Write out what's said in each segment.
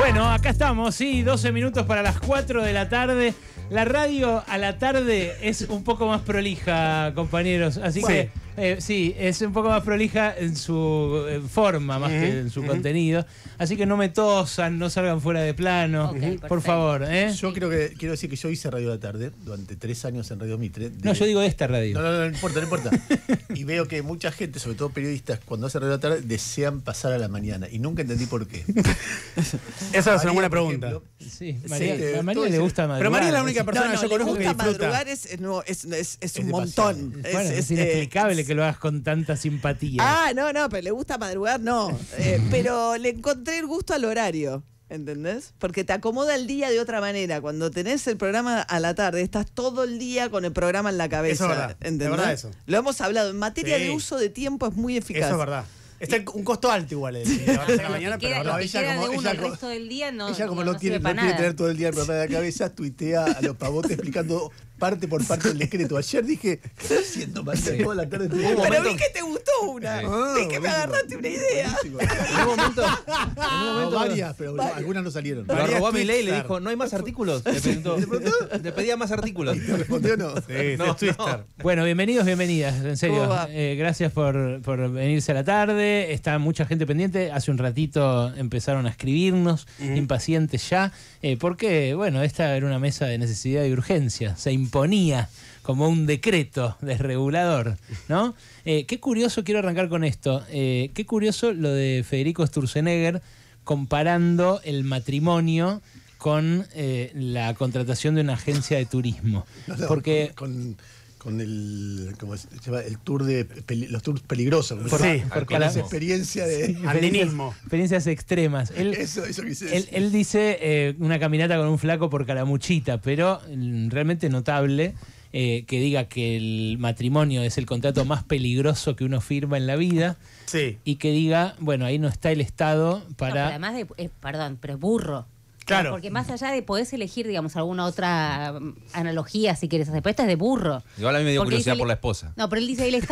Bueno, acá estamos, sí, 12 minutos para las 4 de la tarde. La radio a la tarde es un poco más prolija, compañeros. Así que eh, sí, es un poco más prolija en su eh, forma, más que en su contenido. Así que no me tosan, no salgan fuera de plano, por favor. ¿eh? Yo creo que quiero decir que yo hice radio a la tarde durante tres años en Radio Mitre. No, yo digo esta radio. No, no, no, importa, no importa. y veo que mucha gente, sobre todo periodistas, cuando hace radio a la tarde, desean pasar a la mañana. Y nunca entendí por qué. Esa es una buena pregunta. sí, a María le gusta más. Pero María es la única persona no, que yo conozco que disfruta. madrugar es, es, un montón. Bueno, es, inexplicable que lo hagas con tanta simpatía. Ah, no, no, pero le gusta madrugar, no. Eh, pero le encontré el gusto al horario. ¿Entendés? Porque te acomoda el día de otra manera. Cuando tenés el programa a la tarde, estás todo el día con el programa en la cabeza. Eso es verdad. ¿entendés? Lo hemos hablado. En materia de uso de tiempo es muy eficaz. Eso es verdad. Está y, un costo alto igual. El, la mañana, pero no, ella como, ella, el no, ella como no, tiene, que quiere tener todo el día el problema de la cabeza, tuitea a los pavotes explicando parte por parte del decreto. Ayer dije, siento siento haciendo, Toda la tarde Pero vi que te gustó una. es vi que ah, me agarraste una idea. En un momento, en un ah, momento varias, pero algunas no salieron. lo robó a mi ley y le dijo, ¿no hay más artículos? Le, preguntó, le pedía más artículos. ¿Te respondió no? Sí, No, Bueno, bienvenidos, bienvenidas, en serio. Eh, gracias por, por venirse a la tarde. Está mucha gente pendiente. Hace un ratito empezaron a escribirnos, impacientes ya, eh, porque, bueno, esta era una mesa de necesidad y urgencia. Se como un decreto desregulador, ¿no? Eh, qué curioso, quiero arrancar con esto, eh, qué curioso lo de Federico Sturzenegger comparando el matrimonio con eh, la contratación de una agencia de turismo. Porque... con con el, ¿cómo se llama? el tour de los tours peligrosos por, por, con las experiencias de experiencias, extremas él, dice eh, una caminata con un flaco por calamuchita pero mm, realmente notable eh, que diga que el matrimonio es el contrato más peligroso que uno firma en la vida sí. y que diga bueno ahí no está el estado para además de, eh, perdón pero burro Claro. Porque más allá de podés elegir, digamos, alguna otra analogía si quieres hacer, pero de burro. Igual a mí me dio curiosidad por la esposa. No, pero él dice, él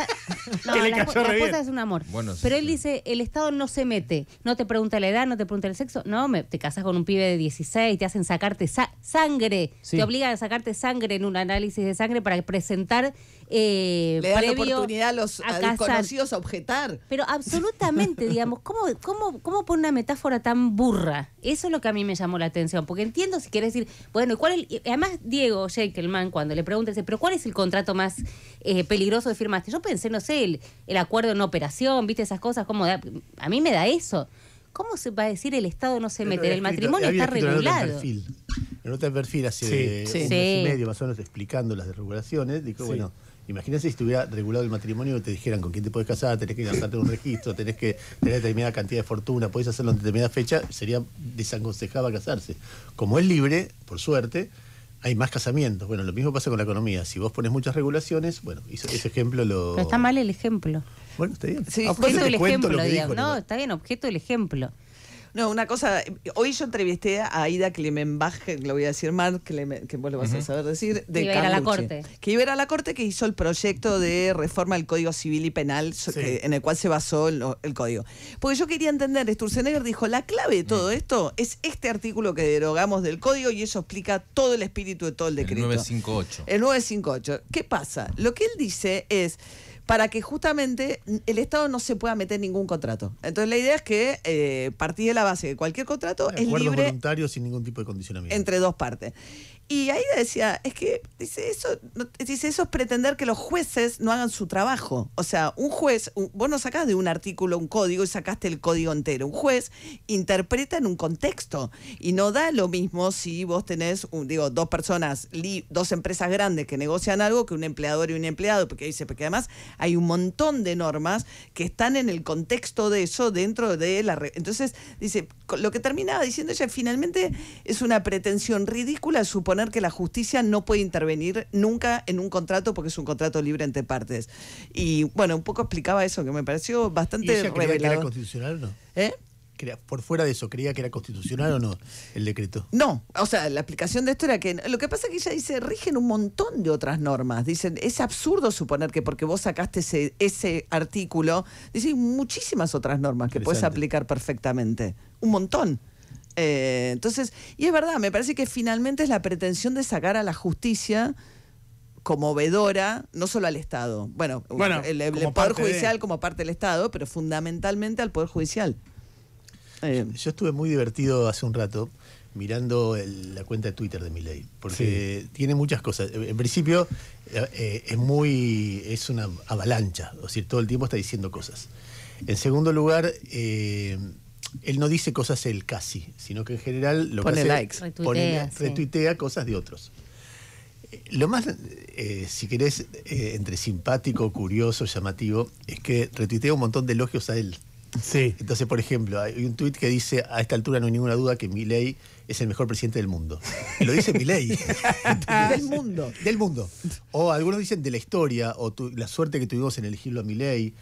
la, esposa es un amor. pero él dice, el Estado no se mete, no te pregunta la edad, no te pregunta el sexo, no, me, te casas con un pibe de 16, te hacen sacarte sangre, te obligan a sacarte sangre en un análisis de sangre para presentar eh, Le la oportunidad a los, conocidos a objetar. Pero absolutamente, digamos, ¿cómo, cómo, ¿cómo pone una metáfora tan burra? Eso es lo que a mí me llamó la atención, porque entiendo si quieres decir, bueno, cuál además Diego Schenkelman cuando le pregunta, pero ¿cuál es el contrato más eh, peligroso que firmaste? Yo pensé, no sé, el, el acuerdo en operación, viste esas cosas, ¿cómo a mí me da eso. ¿Cómo se va a decir el Estado no se mete? el matrimonio está regulado. En otra perfil hace sí, sí. y medio más o menos explicando las regulaciones, dijo, bueno, Imagínese si estuviera regulado el matrimonio y te dijeran con quién te puedes casar, tenés que gastarte un registro, tenés que tener determinada cantidad de fortuna, podés hacerlo en determinada fecha, sería desaconsejable casarse. Como es libre, por suerte, hay más casamientos. Bueno, lo mismo pasa con la economía. Si vos pones muchas regulaciones, bueno, ese ejemplo lo. Pero está mal el ejemplo. Bueno, está bien. objeto del ejemplo, digamos. No, está bien, objeto del ejemplo. No, una cosa, hoy yo entrevisté a Aida Clemenbach, que lo voy a decir mal, que vos lo vas a saber decir, de que iba a, la corte. Que iba a, la corte que hizo el proyecto de reforma del Código Civil y Penal en el cual se basó el, código. Porque yo quería entender, Sturzenegger dijo, la clave de todo mm. esto es este artículo que derogamos del código y eso explica todo el espíritu de todo el decreto. El 958. El 958. ¿Qué pasa? Lo que él dice es para que justamente el Estado no se pueda meter en ningún contrato. Entonces la idea es que eh, partí de la base de cualquier contrato es libre voluntario sin ningún tipo de condicionamiento entre dos partes. Y ahí decía, es que dice eso, dice eso es pretender que los jueces no hagan su trabajo. O sea, un juez, vos no sacás de un artículo un código y sacaste el código entero. Un juez interpreta en un contexto y no da lo mismo si vos tenés, digo, dos personas, dos empresas grandes que negocian algo que un empleador y un empleado, porque dice, porque además hay un montón de normas que están en el contexto de eso dentro de la... Entonces, dice, lo que terminaba diciendo ella, finalmente es una pretensión ridícula suponer que la justicia no puede intervenir nunca en un contrato porque es un contrato libre entre partes. Y bueno, un poco explicaba eso, que me pareció bastante revelador. constitucional, ¿no? ¿Eh? por fuera de eso, creía que era constitucional o no el decreto. No, o sea, la aplicación de esto era que. Lo que pasa es que ella dice, rigen un montón de otras normas. Dicen, es absurdo suponer que porque vos sacaste ese, ese artículo, dice, muchísimas otras normas que puedes aplicar perfectamente. Un montón. Eh, entonces, y es verdad, me parece que finalmente es la pretensión de sacar a la justicia como vedora no solo al Estado, bueno, el, Poder Judicial como parte del Estado, pero fundamentalmente al Poder Judicial. Yo estuve muy divertido hace un rato mirando la cuenta de Twitter de Milei, porque tiene muchas cosas. En principio eh, eh, es muy es una avalancha, o sea, todo el tiempo está diciendo cosas. En segundo lugar, eh, él no dice cosas él casi, sino que en general lo pone que hace, likes, retuitea, cosas de otros. Lo más, si querés, entre simpático, curioso, llamativo, es que retuitea un montón de elogios a él. Entonces, por ejemplo, hay un tuit que dice, a esta altura no hay ninguna duda que Milei es el mejor presidente del mundo. Lo dice Milei. del mundo. Del mundo. O algunos dicen de la historia, o la suerte que tuvimos en elegirlo a Milei,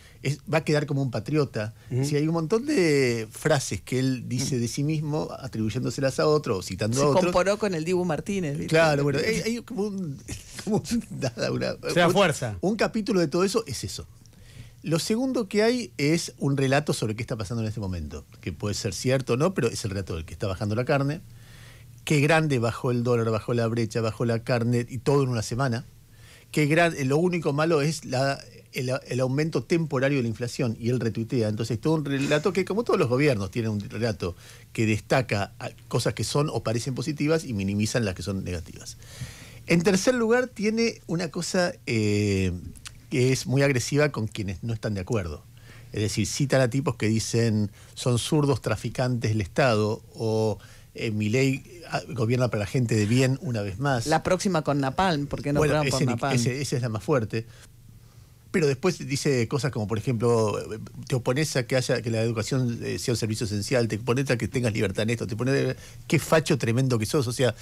va a quedar como un patriota. Si hay un montón de frases que él dice de sí mismo, atribuyéndoselas a otro, citando Se a otro. Se comparó con el Dibu Martínez. Claro, bueno, hay, como un... fuerza. Un capítulo de todo eso es eso. Lo segundo que hay es un relato sobre qué está pasando en este momento, que puede ser cierto o no, pero es el relato del que está bajando la carne. Qué grande bajó el dólar, bajó la brecha, bajó la carne y todo en una semana. Qué grande. Eh, lo único malo es el, aumento temporario de la inflación y él retuitea. Entonces, todo un relato que, como todos los gobiernos, tienen un relato que destaca cosas que son o parecen positivas y minimizan las que son negativas. En tercer lugar, tiene una cosa eh, que es muy agresiva con quienes no están de acuerdo. Es decir, citan a tipos que dicen son zurdos traficantes del Estado o eh, mi ley ah, gobierna para la gente de bien una vez más. La próxima con Napalm, porque no bueno, por Napalm? esa es la más fuerte. Pero después dice cosas como, por ejemplo, te opones a que haya que la educación eh, sea un servicio esencial, te opones a que tengas libertad en esto, te pones qué facho tremendo que sos. O sea,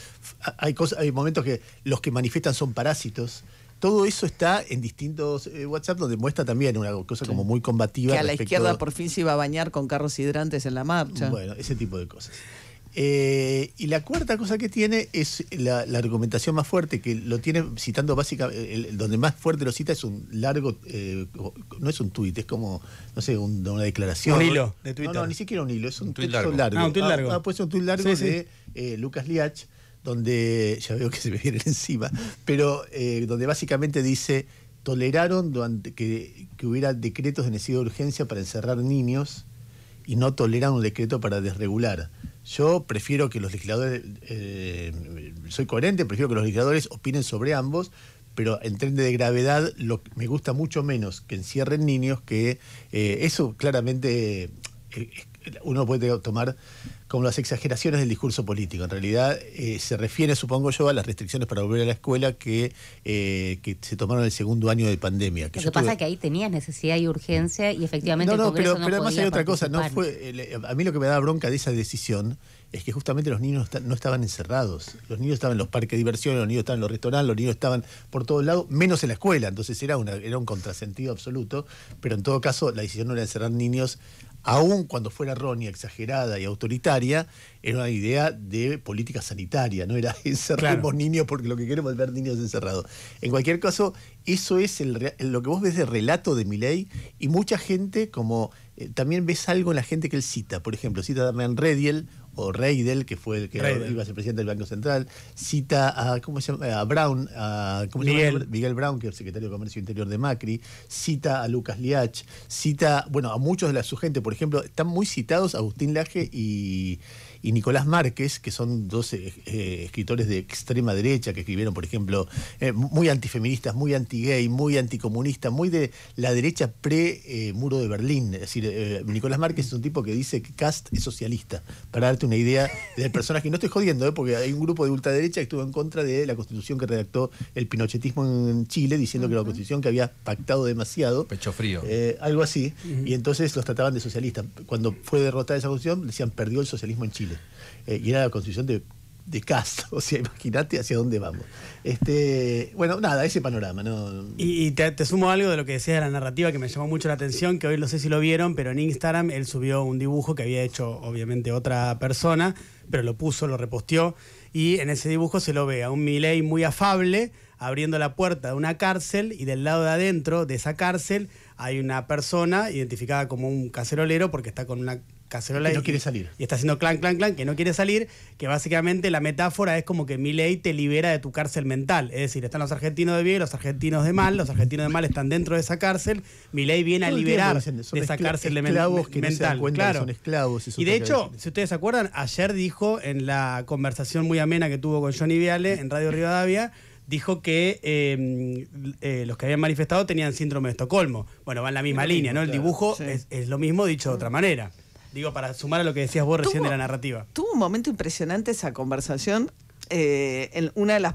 hay cosas, hay momentos que los que manifiestan son parásitos todo eso está en distintos eh, WhatsApp donde muestra también una cosa como muy combativa. Que a la izquierda por fin se iba a bañar con carros hidrantes en la marcha. Bueno, ese tipo de cosas. Eh, y la cuarta cosa que tiene es la, argumentación más fuerte, que lo tiene citando básicamente, eh, donde más fuerte lo cita es un largo, no es un tuit, es como, no sé, una declaración. Un hilo de Twitter. No, no, ni siquiera un hilo, es un, tuit largo. Ah, ah, ah, un tuit largo. un tuit largo de Lucas Liach donde, ya veo que se me viene encima, pero eh, donde básicamente dice, toleraron que, hubiera decretos de necesidad de urgencia para encerrar niños y no toleran un decreto para desregular. Yo prefiero que los legisladores, eh, soy coherente, prefiero que los legisladores opinen sobre ambos, pero en tren de gravedad lo, me gusta mucho menos que encierren niños que eh, eso claramente uno puede tomar como las exageraciones del discurso político. En realidad eh, se refiere, supongo yo, a las restricciones para volver a la escuela que, eh, se tomaron el segundo año de pandemia. Lo que pasa es que ahí tenías necesidad y urgencia y efectivamente... No, no, pero, además hay otra cosa. Eh, a mí lo que me da bronca de esa decisión es que justamente los niños no estaban encerrados. Los niños estaban en los parques de diversión, los niños estaban en los restaurantes, los niños estaban por todos lados, menos en la escuela. Entonces era, una, era un contrasentido absoluto. Pero en todo caso, la decisión no era encerrar niños aún cuando fuera errónea, exagerada y autoritaria, era una idea de política sanitaria, no era encerremos niños porque lo que queremos es ver niños encerrados. En cualquier caso, eso es lo que vos ves de relato de Milley, y mucha gente como eh, también ves algo en la gente que él cita, por ejemplo, cita a Rediel, o Reidel, que fue el que iba a ser presidente del Banco Central, cita a, ¿cómo se llama? a Brown, a Miguel. Miguel. Brown, que es el secretario de Comercio Interior de Macri, cita a Lucas Liach, cita, bueno, a muchos de la, su gente, por ejemplo, están muy citados Agustín Laje y y Nicolás Márquez, que son dos eh, eh, escritores de extrema derecha que escribieron, por ejemplo, eh, muy antifeministas, muy anti-gay, muy anticomunistas, muy de la derecha pre-muro de Berlín. Es decir, Nicolás Márquez es un tipo que dice que Cast es socialista, para darte una idea del personaje. no estoy jodiendo, porque hay un grupo de ultraderecha que estuvo en contra de la constitución que redactó el pinochetismo en Chile, diciendo que era una constitución que había pactado demasiado. Pecho frío. algo así. Y entonces los trataban de socialistas. Cuando fue derrotada esa constitución, decían perdió el socialismo en Chile. Eh, y era la construcción de, de O sea, imagínate hacia dónde vamos. Este, bueno, nada, ese panorama. Y, te, sumo algo de lo que decía de la narrativa que me llamó mucho la atención, que hoy no sé si lo vieron, pero en Instagram él subió un dibujo que había hecho obviamente otra persona, pero lo puso, lo reposteó, y en ese dibujo se lo ve a un miley muy afable abriendo la puerta de una cárcel y del lado de adentro de esa cárcel hay una persona identificada como un cacerolero porque está con una no quiere salir. Y, está haciendo clan, clan, clan, que no quiere salir, que básicamente la metáfora es como que mi ley te libera de tu cárcel mental. Es decir, están los argentinos de bien, los argentinos de mal, los argentinos de mal están dentro de esa cárcel, mi ley viene a liberar de esa cárcel mental. claro. esclavos. y de hecho, si ustedes se acuerdan, ayer dijo en la conversación muy amena que tuvo con Johnny Viale en Radio Rivadavia, dijo que em, eh, los que habían manifestado tenían síndrome de Estocolmo. Bueno, va en la misma línea, ¿no? el dibujo es, lo mismo dicho de otra manera. Digo, para sumar a lo que decías vos recién de la narrativa. Tuvo un momento impresionante esa conversación. Eh, en una de las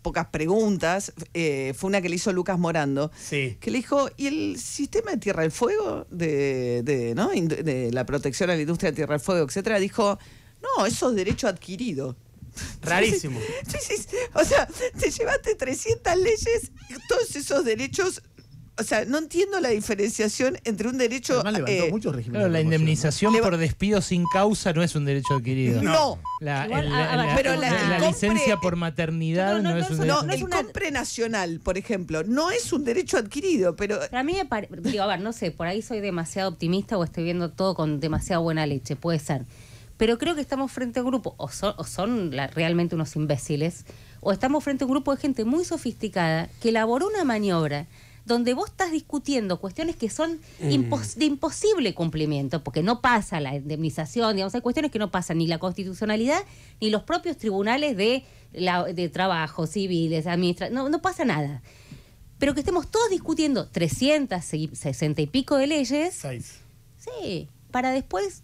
pocas preguntas eh, fue una que le hizo Lucas Morando. Que le dijo: ¿Y el sistema de Tierra del Fuego, de, de, la protección a la industria de Tierra del Fuego, etcétera? Dijo: No, esos derechos adquiridos. Rarísimo. O sea, te llevaste 300 leyes, todos esos derechos o sea, no entiendo la diferenciación entre un derecho. Eh, la indemnización por despido sin causa no es un derecho adquirido. No. La, pero la, licencia por eh, maternidad no, es un derecho. No, el una... compre nacional, por ejemplo, no es un derecho adquirido, pero. Para mí me Digo, a ver, no sé, por ahí soy demasiado optimista o estoy viendo todo con demasiada buena leche, puede ser. Pero creo que estamos frente a un grupo, o son, o son realmente unos imbéciles, o estamos frente a un grupo de gente muy sofisticada que elaboró una maniobra donde vos estás discutiendo cuestiones que son mm. de imposible cumplimiento, porque no pasa la indemnización, digamos, hay cuestiones que no pasan ni la constitucionalidad ni los propios tribunales de, de trabajo, civiles, administrativos, no, no pasa nada. Pero que estemos todos discutiendo 360 y pico de leyes. Sí, para después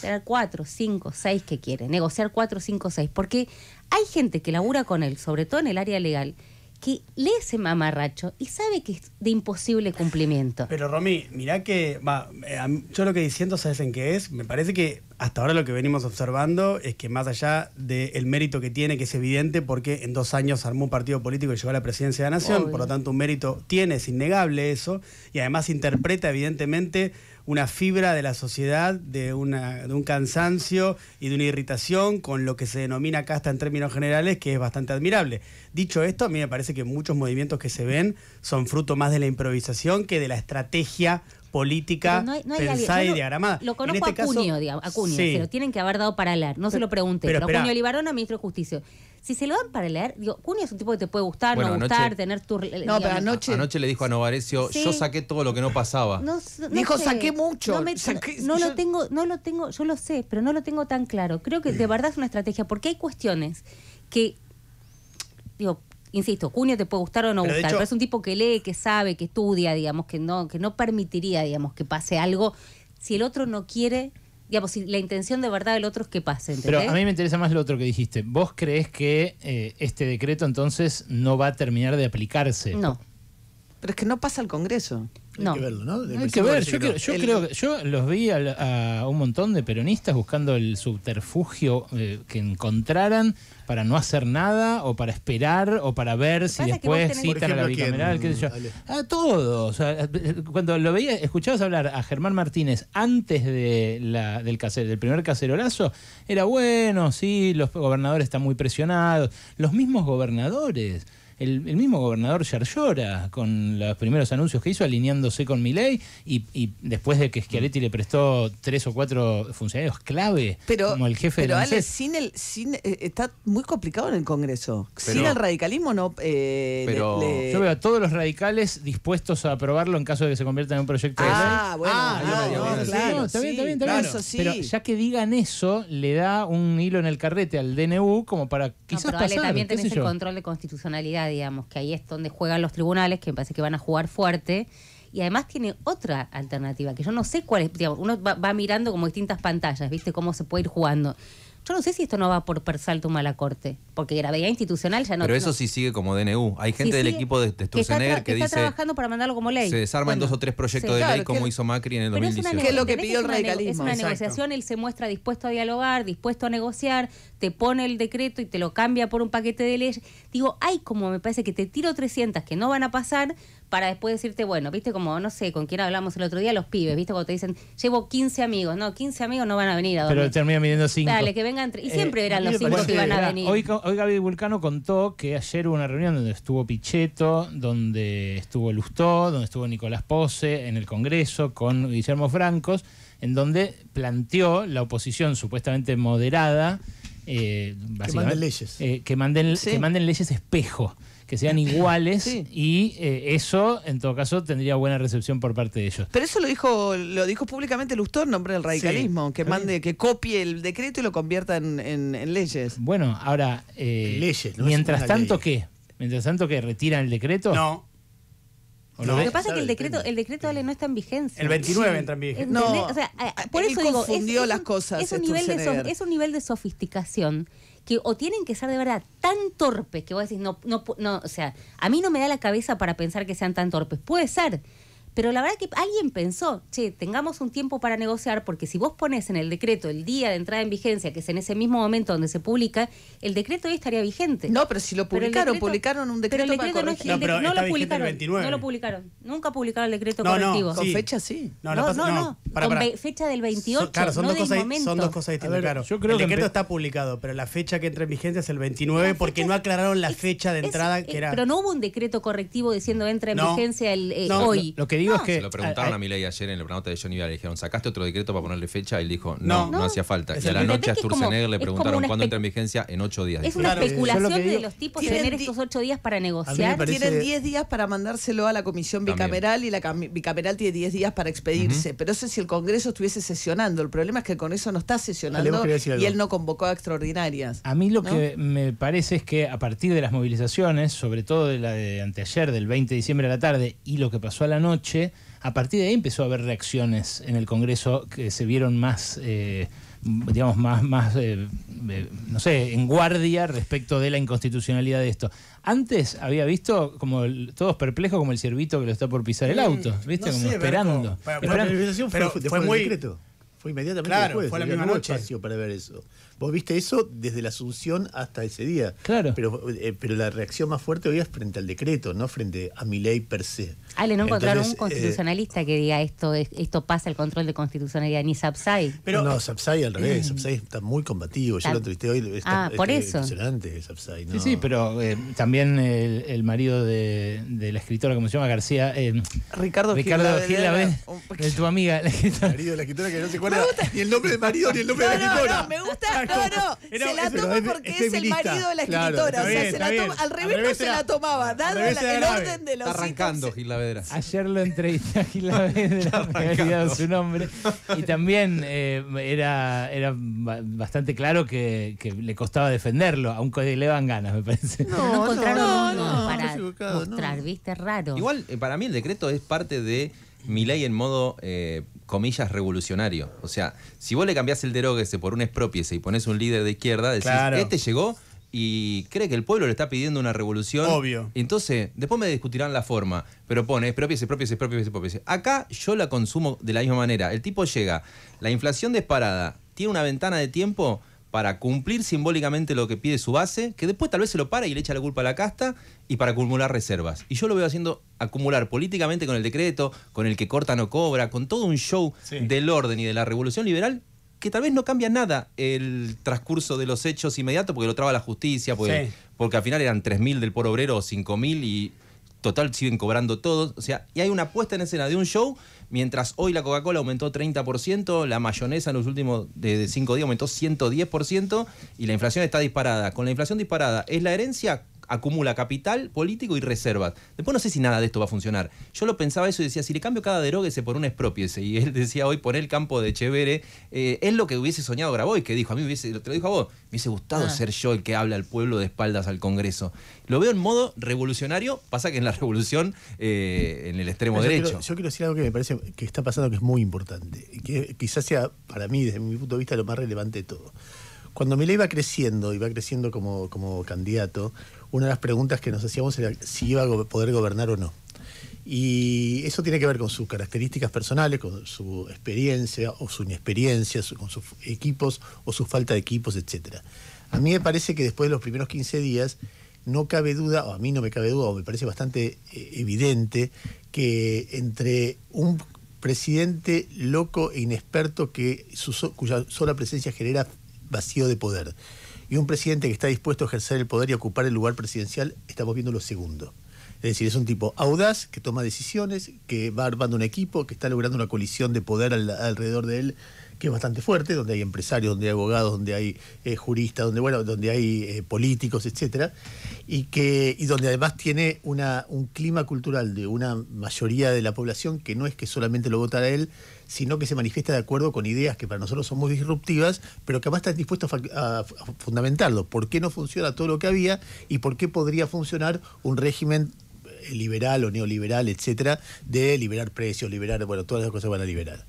tener cuatro, cinco, seis que quieren, negociar cuatro, cinco, seis, porque hay gente que labura con él, sobre todo en el área legal, que lee ese mamarracho y sabe que es de imposible cumplimiento. Pero Romy, mirá que, va, eh, yo lo que diciendo, ¿sabes en qué es? Me parece que hasta ahora lo que venimos observando es que más allá del mérito que tiene, que es evidente porque en dos años armó un partido político y llegó a la presidencia de la Nación, por lo tanto un mérito tiene, es innegable eso, y además interpreta evidentemente una fibra de la sociedad, de, de un cansancio y de una irritación con lo que se denomina casta en términos generales, que es bastante admirable. Dicho esto, a mí me parece que muchos movimientos que se ven son fruto más de la improvisación que de la estrategia política no y lo, diagramada. Lo conozco este a Cunio, digamos, a Cunio, se lo tienen que haber dado para leer, no se lo pregunté, pero, pero Cunio ministro de Justicia. Si se lo dan para leer, digo, Cunio es un tipo que te puede gustar, no gustar, tener tu... No, pero anoche... le dijo a Novarecio, yo saqué todo lo que no pasaba. dijo, saqué mucho. no, lo tengo, no lo tengo, yo lo sé, pero no lo tengo tan claro. Creo que de verdad es una estrategia, porque hay cuestiones que, insisto, Cunio te puede gustar o no gustar, pero es un tipo que lee, que sabe, que estudia, digamos, que no, que no permitiría, digamos, que pase algo si el otro no quiere. Digamos, la intención de verdad del otro es que pase. Pero a mí me interesa más lo otro que dijiste. ¿Vos crees que eh, este decreto entonces no va a terminar de aplicarse? No. Pero es que no pasa al Congreso. Hay que verlo, ¿no? Hay que ver. Yo, creo, yo, los vi a, un montón de peronistas buscando el subterfugio eh, que encontraran para no hacer nada o para esperar o para ver si después citan a la bicameral, qué A todos. cuando lo veía, escuchabas hablar a Germán Martínez antes de la, del, del primer cacerolazo, era bueno, sí, los gobernadores están muy presionados. Los mismos gobernadores el, mismo gobernador Yarlora, con los primeros anuncios que hizo, alineándose con Milei, y, y después de que Schiaretti le prestó tres o cuatro funcionarios clave, como el jefe pero de Ale, sin el, sin, eh, está muy complicado en el Congreso. sin el radicalismo no... Eh, yo veo a todos los radicales dispuestos a aprobarlo en caso de que se convierta en un proyecto de ah, ley. Bueno, ah, bueno, claro, está bien, está bien, está Pero ya que digan eso, le da un hilo en el carrete al DNU como para quizás pero también el control de constitucionalidad digamos, que ahí es donde juegan los tribunales, que me parece que van a jugar fuerte. Y además tiene otra alternativa, que yo no sé cuál es, digamos, uno va, va mirando como distintas pantallas, ¿viste? Cómo se puede ir jugando. Yo no sé si esto no va por Persaltum a la corte, porque gravedad institucional ya no. Pero eso sí sigue como DNU. Hay gente del equipo de, de que, que, dice. trabajando para mandarlo como ley. Se desarma en dos o tres proyectos de ley, como hizo Macri en el 2018. Es lo que pidió el radicalismo. Es una negociación, él se muestra dispuesto a dialogar, dispuesto a negociar, te pone el decreto y te lo cambia por un paquete de ley. Digo, hay como me parece que te tiro 300 que no van a pasar, para después decirte, bueno, viste como, no sé, con quién hablamos el otro día, los pibes, viste, cuando te dicen, llevo 15 amigos, no, 15 amigos no van a venir a dormir. Pero termina midiendo 5. Dale, que vengan Y eh, siempre eran los 5 que iban a venir. Hoy, Gaby Vulcano contó que ayer hubo una reunión donde estuvo Pichetto, donde estuvo Lustó, donde estuvo Nicolás Pose, en el Congreso, con Guillermo Francos, en donde planteó la oposición supuestamente moderada. Eh, eh, que manden leyes. que manden leyes espejo que sean iguales y eh, eso, en todo caso, tendría buena recepción por parte de ellos. Pero eso lo dijo lo dijo públicamente nombre del radicalismo, que mande, que copie el decreto y lo convierta en, leyes. Bueno, ahora, eh, leyes, mientras tanto, ¿qué? Mientras tanto, que ¿Retiran el decreto? No. lo que pasa es que el decreto, el decreto no está en vigencia. El 29 entra en vigencia. No, por eso digo, confundió las cosas. es un nivel de sofisticación que o tienen que ser de verdad tan torpes que vos decís, no, no, no, o sea, a mí no me da la cabeza para pensar que sean tan torpes. Puede ser, pero la verdad que alguien pensó, che, tengamos un tiempo para negociar, porque si vos pones en el decreto el día de entrada en vigencia, que es en ese mismo momento donde se publica, el decreto hoy estaría vigente. No, pero si lo publicaron, publicaron un decreto pero el decreto No, pero no, lo publicaron, no lo publicaron. Nunca publicaron el decreto correctivo. No, Con fecha sí. No, no, no. Con fecha del 28, claro, son dos Son dos cosas distintas, claro. el decreto está publicado, pero la fecha que entra en vigencia es el 29 porque no aclararon la fecha de entrada eh, que era... Pero no hubo un decreto correctivo diciendo entra en vigencia el, eh, hoy. Lo, se lo preguntaron a, Miley ayer en el programa de Johnny Le dijeron, ¿sacaste otro decreto para ponerle fecha? Y él dijo, no, no, hacía falta. Y a la noche a Sturzenegger le preguntaron cuándo entra en vigencia en ocho días. Es una especulación de los tipos tener estos ocho días para negociar. Tienen diez días para mandárselo a la comisión bicameral y la bicameral tiene diez días para expedirse. Pero eso es si el Congreso estuviese sesionando. El problema es que con eso no está sesionando y él no convocó a extraordinarias. A mí lo que me parece es que a partir de las movilizaciones, sobre todo de la de anteayer, del 20 de diciembre a la tarde, y lo que pasó a la noche, a partir de ahí empezó a haber reacciones en el Congreso que se vieron más, eh, digamos, más, más eh, eh, no sé, en guardia respecto de la inconstitucionalidad de esto. Antes había visto como todos perplejos como el ciervito que lo está por pisar el auto, ¿viste? como esperando. Pero, fue, muy decreto. Fue inmediatamente después. Fue la misma noche. para ver eso. Vos viste eso desde la Asunción hasta ese día. Claro. Pero, pero la reacción más fuerte hoy es frente al decreto, no frente a mi ley per se. Ale, ah, no encontraron un eh, constitucionalista que diga esto esto pasa el control de constitucionalidad, ni Sapsai. Pero, no, eh, Sapsai al revés, eh, Sapsai está muy combativo, yo lo entrevisté hoy, ah, es ah, por eso. impresionante Sapsai, Sí, sí, pero también el, marido de, la escritora, ¿cómo se llama? García. Eh, Ricardo, Ricardo Gil, la, tu amiga. La Marido de la escritora que no se acuerda ni el nombre del marido ni el nombre de la escritora. No, me gusta, no, no, se la toma porque es, el marido de la escritora, o sea, se la toma, al revés, no se la tomaba, dado el orden de los... Está arrancando Gil Ayer lo entrevisté a Gil Saavedra, me había olvidado su nombre. Y también eh, era, era bastante claro que, le costaba defenderlo, aunque le van ganas, me parece. No, no no, no, para mostrar, viste, raro. Igual, eh, para mí el decreto es parte de mi ley en modo, eh, comillas, revolucionario. O sea, si vos le cambiás el derogue por un expropiese y pones un líder de izquierda, decís, este llegó y cree que el pueblo le está pidiendo una revolución. Obvio. Entonces, después me discutirán la forma, pero pone, es es propio es propio, es propio. Acá yo la consumo de la misma manera. El tipo llega, la inflación disparada, tiene una ventana de tiempo para cumplir simbólicamente lo que pide su base, que después tal vez se lo para y le echa la culpa a la casta, y para acumular reservas. Y yo lo veo haciendo acumular políticamente con el decreto, con el que corta no cobra, con todo un show del orden y de la revolución liberal, que tal vez no cambia nada el transcurso de los hechos inmediatos porque lo traba la justicia, porque, porque al final eran 3.000 del por obrero o 5.000 y total siguen cobrando todos. O sea, y hay una puesta en escena de un show, mientras hoy la Coca-Cola aumentó 30%, la mayonesa en los últimos de 5 días aumentó 110% y la inflación está disparada. Con la inflación disparada, ¿es la herencia? acumula capital político y reservas. Después no sé si nada de esto va a funcionar. Yo lo pensaba eso y decía, si le cambio cada deróguese por un expropiese, y él decía hoy por el campo de Chevere, eh, es lo que hubiese soñado Grabois, que dijo, a mí hubiese, te lo dijo a vos, me hubiese gustado ah. ser yo el que habla al pueblo de espaldas al Congreso. Lo veo en modo revolucionario, pasa que en la revolución, eh, en el extremo derecho. yo quiero decir algo que me parece que está pasando que es muy importante, que quizás sea para mí, desde mi punto de vista, lo más relevante de todo. Cuando le iba creciendo y va creciendo como, como candidato, una de las preguntas que nos hacíamos era si iba a poder gobernar o no. Y eso tiene que ver con sus características personales, con su experiencia o su inexperiencia, con sus equipos o su falta de equipos, etc. A mí me parece que después de los primeros 15 días no cabe duda, o a mí no me cabe duda, o me parece bastante eh, evidente, que entre un presidente loco e inexperto que cuya sola presencia genera vacío de poder, y un presidente que está dispuesto a ejercer el poder y ocupar el lugar presidencial, estamos viendo lo segundo. Es decir, es un tipo audaz, que toma decisiones, que va armando un equipo, que está logrando una colisión de poder alrededor de él que es bastante fuerte, donde hay empresarios, donde hay abogados, donde hay eh, juristas, donde, bueno, donde hay eh, políticos, etcétera, y que, donde además tiene un clima cultural de una mayoría de la población que no es que solamente lo votara él, sino que se manifiesta de acuerdo con ideas que para nosotros son muy disruptivas, pero que además está dispuestos a, fundamentarlo. ¿Por qué no funciona todo lo que había y por qué podría funcionar un régimen eh, liberal o neoliberal, etcétera, de liberar precios, liberar, bueno, todas las cosas van a liberar?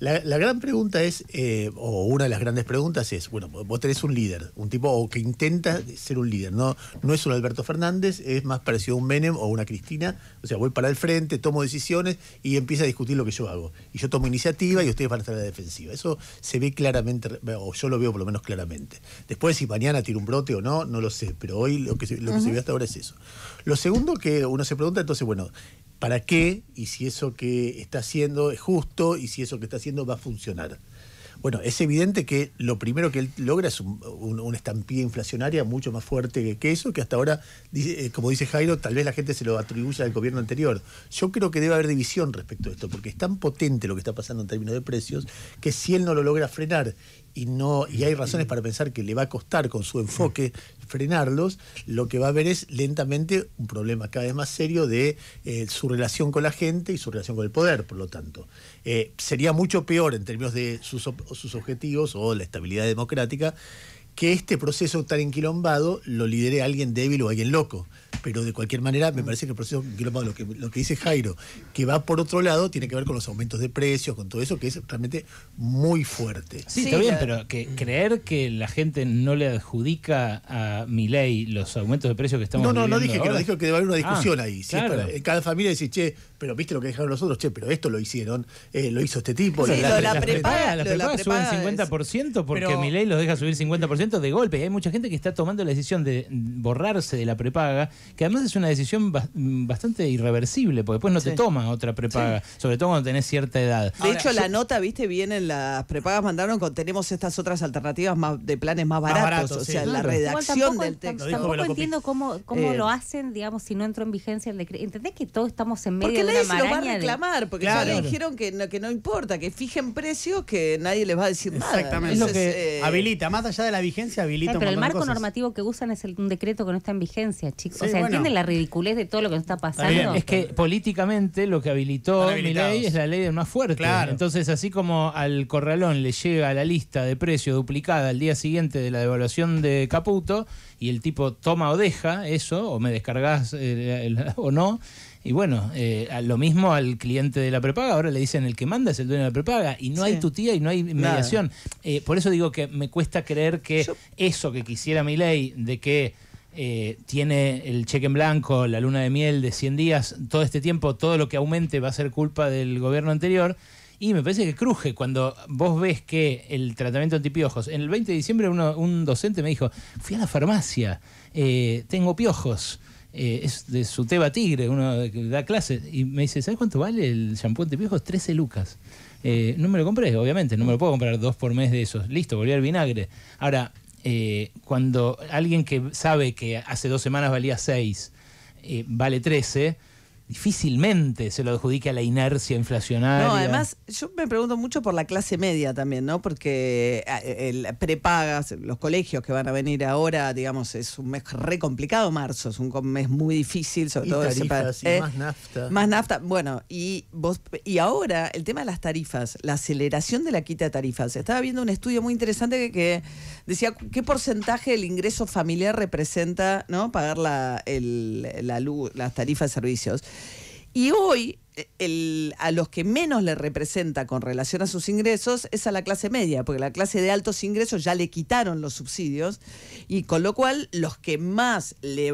La, gran pregunta es, eh, o una de las grandes preguntas es, bueno, vos tenés un líder, un tipo que intenta ser un líder, no, no es un Alberto Fernández, es más parecido a un Menem o una Cristina, o sea, voy para el frente, tomo decisiones y empieza a discutir lo que yo hago. Y yo tomo iniciativa y ustedes van a estar a la defensiva. Eso se ve claramente, o yo lo veo por lo menos claramente. Después, si mañana tira un brote o no, no lo sé, pero hoy lo que, se ve hasta ahora es eso. Lo segundo que uno se pregunta, entonces, bueno, para qué y si eso que está haciendo es justo y si eso que está haciendo va a funcionar. Bueno, es evidente que lo primero que él logra es una estampida inflacionaria mucho más fuerte que eso, que hasta ahora, eh, como dice Jairo, tal vez la gente se lo atribuya al gobierno anterior. Yo creo que debe haber división respecto a esto, porque es tan potente lo que está pasando en términos de precios, que si él no lo logra frenar y no y hay razones para pensar que le va a costar con su enfoque frenarlos, lo que va a haber es lentamente un problema cada vez más serio de eh, su relación con la gente y su relación con el poder, por lo tanto. Eh, sería mucho peor en términos de sus objetivos o la estabilidad democrática que este proceso tan enquilombado lo lidere alguien débil o alguien loco. Pero de cualquier manera, me mm. parece que el proceso enquilombado, lo que, dice Jairo, que va por otro lado, tiene que ver con los aumentos de precios, con todo eso, que es realmente muy fuerte. Sí, está bien, pero que creer que la gente no le adjudica a mi ley los aumentos de precios que estamos No, no, no dije que no, dije que debe haber una ah, discusión ahí. cada familia dice, che, pero viste lo que dejaron los otros, che, pero esto lo hicieron, eh, lo hizo este tipo. la, prepaga, la, prepaga, sube 50% porque mi ley los deja subir 50% de golpe. Y hay mucha gente que está tomando la decisión de borrarse de la prepaga, que además es una decisión bastante irreversible, porque después no te toman otra prepaga, sobre todo cuando tenés cierta edad. De hecho, la nota, viste, vienen las prepagas, mandaron con tenemos estas otras alternativas de planes más baratos. o sea, la redacción del texto. Tampoco entiendo cómo, eh. lo hacen, digamos, si no entró en vigencia el decreto. ¿Entendés que todos estamos en medio de nadie lo va a reclamar, porque ya le dijeron que no, que no importa, que fijen precios que nadie les va a decir nada. Exactamente. Es lo que eh, habilita, más allá de la vigencia, habilita. pero el marco normativo que usan es el, un decreto que no está en vigencia, chicos. o sea, ¿entienden la ridiculez de todo lo que nos está pasando? Es que políticamente lo que habilitó mi ley es la ley del más fuerte. Entonces, así como al corralón le llega la lista de precio duplicada al día siguiente de la devaluación de Caputo, y el tipo toma o deja eso, o me descargas eh, o no. Y bueno, eh, lo mismo al cliente de la prepaga, ahora le dicen el que manda es el dueño de la prepaga, y no hay tutía y no hay mediación. Eh, por eso digo que me cuesta creer que eso que quisiera mi ley, de que tiene el cheque en blanco, la luna de miel de 100 días, todo este tiempo, todo lo que aumente va a ser culpa del gobierno anterior y me parece que cruje cuando vos ves que el tratamiento antipiojos. En el 20 de diciembre un docente me dijo, fui a la farmacia, eh, tengo piojos. Eh, es de su Teba Tigre, uno que da clases, y me dice, ¿sabes cuánto vale el shampoo anti-piojos? 13 lucas. Eh, no me lo compré, obviamente, no me lo puedo comprar dos por mes de esos. Listo, volví al vinagre. Ahora, cuando alguien que sabe que hace dos semanas valía seis vale 13, difícilmente se lo adjudique a la inercia inflacionaria. No, además, yo me pregunto mucho por la clase media también, ¿no? Porque el prepagas, los colegios que van a venir ahora, digamos, es un mes re complicado marzo, es un mes muy difícil, sobre todo tarifas, ¿eh? más nafta. Más nafta, bueno, y vos y ahora el tema de las tarifas, la aceleración de la quita de tarifas. Estaba viendo un estudio muy interesante que, decía qué porcentaje del ingreso familiar representa, ¿no? Pagar la, las tarifas de servicios. Y hoy eh, a los que menos le representa con relación a sus ingresos es a la clase media, porque la clase de altos ingresos ya le quitaron los subsidios y con lo cual los que más le,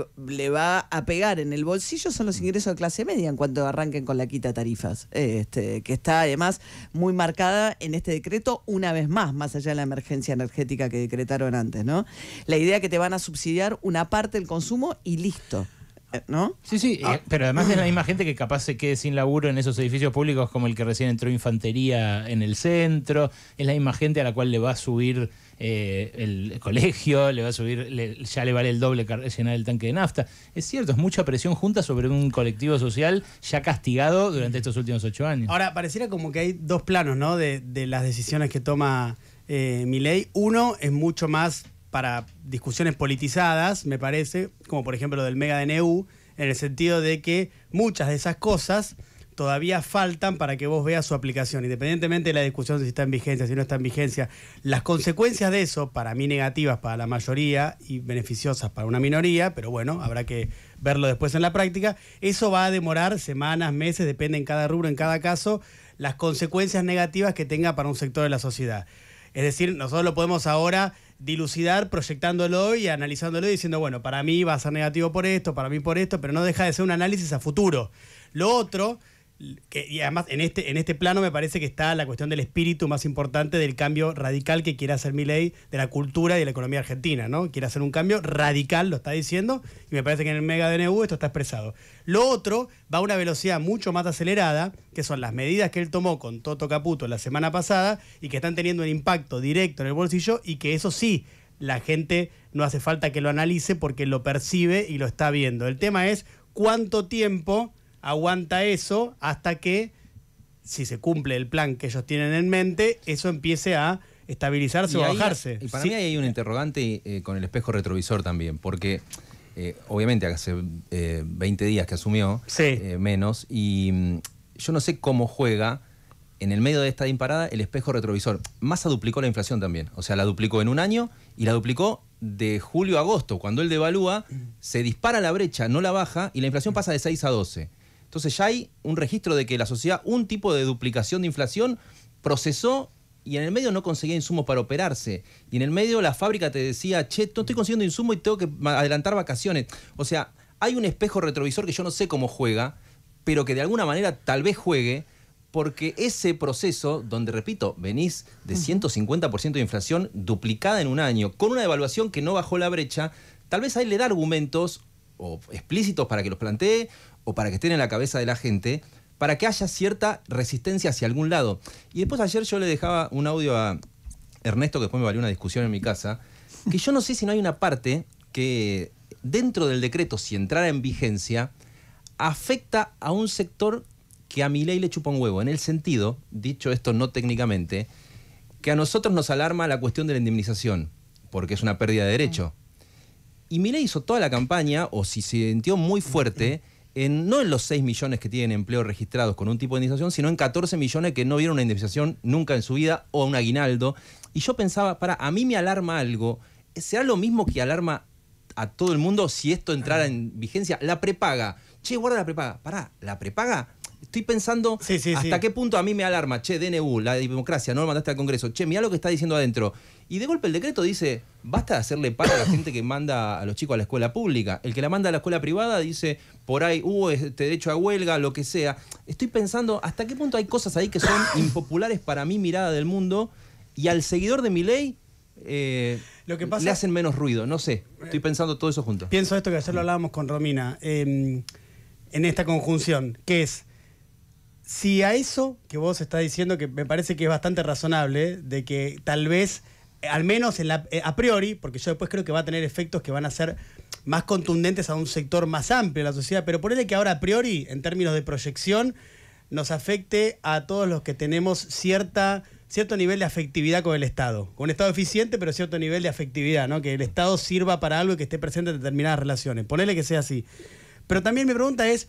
va a pegar en el bolsillo son los ingresos de clase media en cuanto arranquen con la quita tarifas, este, que está además muy marcada en este decreto una vez más, más allá de la emergencia energética que decretaron antes, ¿no? La idea que te van a subsidiar una parte del consumo y listo. Eh, ¿no? Sí, sí, ah. eh, pero además es la misma gente que capaz se quede sin laburo en esos edificios públicos como el que recién entró infantería en el centro, es la misma gente a la cual le va a subir eh, el colegio, le va a subir, ya le vale el doble llenar el tanque de nafta. Es cierto, es mucha presión junta sobre un colectivo social ya castigado durante estos últimos ocho años. Ahora, pareciera como que hay dos planos, ¿no? De, las decisiones que toma eh, Uno es mucho más para discusiones politizadas, me parece, como por ejemplo lo del Mega DNU, en el sentido de que muchas de esas cosas todavía faltan para que vos veas su aplicación, independientemente de la discusión si está en vigencia, si no está en vigencia. Las consecuencias de eso, para mí negativas para la mayoría y beneficiosas para una minoría, pero bueno, habrá que verlo después en la práctica, eso va a demorar semanas, meses, depende en cada rubro, en cada caso, las consecuencias negativas que tenga para un sector de la sociedad. Es decir, nosotros lo podemos ahora dilucidar proyectándolo y analizándolo y diciendo, bueno, para mí va a ser negativo por esto, para mí por esto, pero no deja de ser un análisis a futuro. Lo otro y además en este, en este plano me parece que está la cuestión del espíritu más importante del cambio radical que quiere hacer mi ley de la cultura y de la economía argentina, ¿no? Quiere hacer un cambio radical, lo está diciendo, y me parece que en el Mega DNU esto está expresado. Lo otro va a una velocidad mucho más acelerada, que son las medidas que él tomó con Toto Caputo la semana pasada y que están teniendo un impacto directo en el bolsillo y que eso sí, la gente no hace falta que lo analice porque lo percibe y lo está viendo. El tema es cuánto tiempo aguanta eso hasta que, si se cumple el plan que ellos tienen en mente, eso empiece a estabilizarse o a bajarse. Y para sí. mí hay un interrogante eh, con el espejo retrovisor también, porque eh, obviamente hace 20 eh, días que asumió, menos, y mm, yo no sé cómo juega en el medio de esta imparada el espejo retrovisor. Massa duplicó la inflación también, o sea, la duplicó en un año y la duplicó de julio a agosto, cuando él devalúa, se dispara la brecha, no la baja y la inflación pasa de 6 a 12. Entonces ya hay un registro de que la sociedad, un tipo de duplicación de inflación, procesó y en el medio no conseguía insumos para operarse. Y en el medio la fábrica te decía, che, no estoy consiguiendo insumos y tengo que adelantar vacaciones. O sea, hay un espejo retrovisor que yo no sé cómo juega, pero que de alguna manera tal vez juegue, porque ese proceso, donde repito, venís de 150% de inflación duplicada en un año, con una devaluación que no bajó la brecha, tal vez ahí le da argumentos o explícitos para que los plantee, o para que estén en la cabeza de la gente, para que haya cierta resistencia hacia algún lado. Y después ayer yo le dejaba un audio a Ernesto, que después me valió una discusión en mi casa, que yo no sé si no hay una parte que dentro del decreto, si entrara en vigencia, afecta a un sector que a mi ley le chupa un huevo, en el sentido, dicho esto no técnicamente, que a nosotros nos alarma la cuestión de la indemnización, porque es una pérdida de derecho. Ah. Y ley hizo toda la campaña, o si se sintió muy fuerte, no en los 6 millones que tienen empleo registrados con un tipo de indemnización, sino en 14 millones que no vieron una indemnización nunca en su vida o un aguinaldo. Y yo pensaba, para, a mí me alarma algo. ¿Será lo mismo que alarma a todo el mundo si esto entrara en vigencia? La prepaga. Che, guarda la prepaga. Pará, la prepaga estoy pensando hasta qué punto a mí me alarma, che, DNU, la democracia, no lo mandaste al Congreso, che, mirá lo que está diciendo adentro. Y de golpe el decreto dice, basta de hacerle paro a la gente que manda a los chicos a la escuela pública. El que la manda a la escuela privada dice, por ahí hubo uh, este derecho a huelga, lo que sea. Estoy pensando hasta qué punto hay cosas ahí que son impopulares para mi mirada del mundo y al seguidor de mi ley eh, le hacen menos ruido. No sé, estoy pensando todo eso junto. Pienso esto que ayer lo hablábamos con Romina, em, en esta conjunción, que es, si a eso que vos estás diciendo, que me parece que es bastante razonable, de que tal vez eh, al menos eh, a priori, porque yo después creo que va a tener efectos que van a ser más contundentes a un sector más amplio de la sociedad, pero ponele que ahora a priori, en términos de proyección, nos afecte a todos los que tenemos cierta, cierto nivel de afectividad con el Estado. Con un Estado eficiente, pero cierto nivel de afectividad, ¿no? Que el Estado sirva para algo y que esté presente en determinadas relaciones. Ponele que sea así. Pero también mi pregunta es,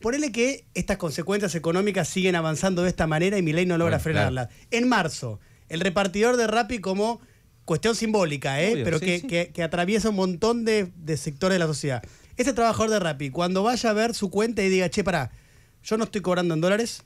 ponele que estas consecuencias económicas siguen avanzando de esta manera y mi ley no logra frenarlas. En marzo, el repartidor de Rappi como cuestión simbólica, ¿eh? pero que, atraviesa un montón de, sectores de la sociedad. Ese trabajador de Rappi, cuando vaya a ver su cuenta y diga, che, pará, yo no estoy cobrando en dólares,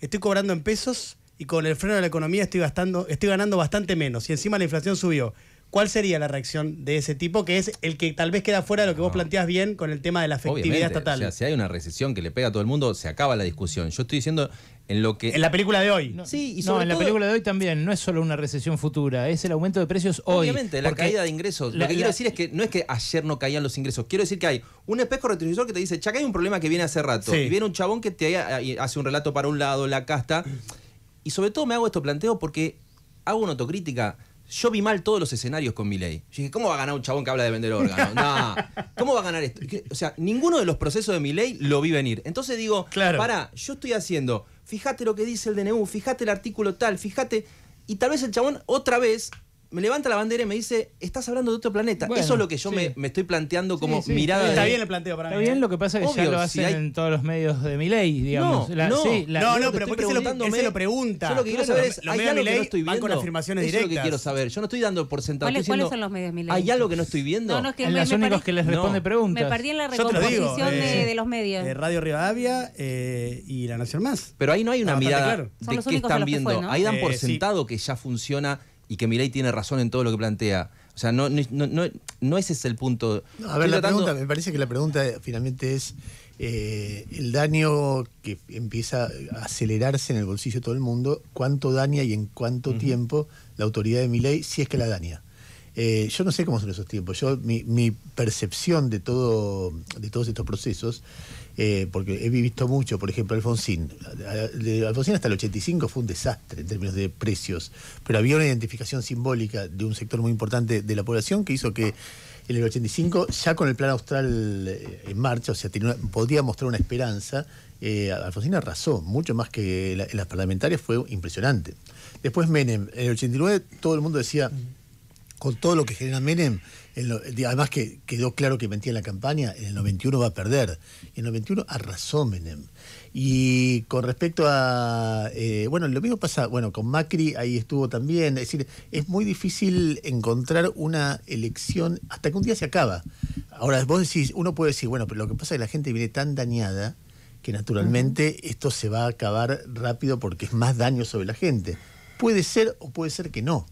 estoy cobrando en pesos y con el freno de la economía estoy, estoy ganando bastante menos y encima la inflación subió. ¿Cuál sería la reacción de ese tipo? Que es el que tal vez queda fuera de lo que vos planteás bien con el tema de la efectividad estatal. si hay una recesión que le pega a todo el mundo, se acaba la discusión. Yo estoy diciendo en, lo que... en la película de hoy. sí, y sobre no, en la película de hoy también. No es solo una recesión futura, es el aumento de precios hoy. Obviamente, la caída de ingresos. lo que quiero decir es que no es que ayer no caían los ingresos. Quiero decir que hay un espejo retrovisor que te dice, chaca, hay un problema que viene hace rato. Y viene un chabón que te hace un relato para un lado, la casta. Y sobre todo me hago esto planteo porque hago una autocrítica. Yo vi mal todos los escenarios con mi ley. Yo dije, ¿cómo va a ganar un chabón que habla de vender órganos? No. ¿Cómo va a ganar esto? O sea, ninguno de los procesos de mi ley lo vi venir. Entonces digo, claro. para, yo estoy haciendo fíjate lo que dice el DNU, fíjate el artículo tal, fíjate. Y tal vez el chabón otra vez me levanta la bandera y me dice, estás hablando de otro planeta. Eso es lo que yo me, estoy planteando como mirada. Está bien el planteo para mí. Está bien, ¿eh? lo que pasa es que Obvio, ya lo hacen en todos los medios de mi ley, digamos. No, no, no, pero ¿por se lo, lo pregunta? Yo lo que quiero saber es, ¿hay algo que no estoy viendo? con afirmaciones directas. lo que quiero saber. Yo no estoy dando porcentaje. ¿Cuáles, son los medios ¿Hay algo que no estoy viendo? en me, los que les responde preguntas. Me perdí en la recomposición eh, de los medios. Eh, Radio Rivadavia y La Nación Más. Pero ahí no hay una ah, mirada de qué están viendo. Ahí dan por sentado que ya funciona y que Milei tiene razón en todo lo que plantea. O sea, no, no, ese es el punto. a ver, la pregunta, me parece que la pregunta finalmente es eh, el daño que empieza a acelerarse en el bolsillo de todo el mundo, cuánto daña y en cuánto tiempo la autoridad de Milei, si es que la daña. Eh, yo no sé cómo son esos tiempos. Yo, mi, percepción de todo, de todos estos procesos eh, porque he visto mucho, por ejemplo, Alfonsín. Alfonsín hasta el 85 fue un desastre en términos de precios, pero había una identificación simbólica de un sector muy importante de la población que hizo que en el 85, ya con el plan austral eh, en marcha, o sea, podía mostrar una esperanza, eh, Alfonsín arrasó, mucho más que las parlamentarias, fue impresionante. Después Menem, en el 89 todo el mundo decía, con todo lo que genera Menem, además que quedó claro que mentía en la campaña, en el 91 va a perder. En el 91 arrasó Menem. Y con respecto a, eh, bueno, lo mismo pasa, bueno, con Macri ahí estuvo también, es decir, es muy difícil encontrar una elección hasta que un día se acaba. Ahora, vos decís, uno puede decir, bueno, pero lo que pasa es que la gente viene tan dañada que naturalmente esto se va a acabar rápido porque es más daño sobre la gente. Puede ser o puede ser que no.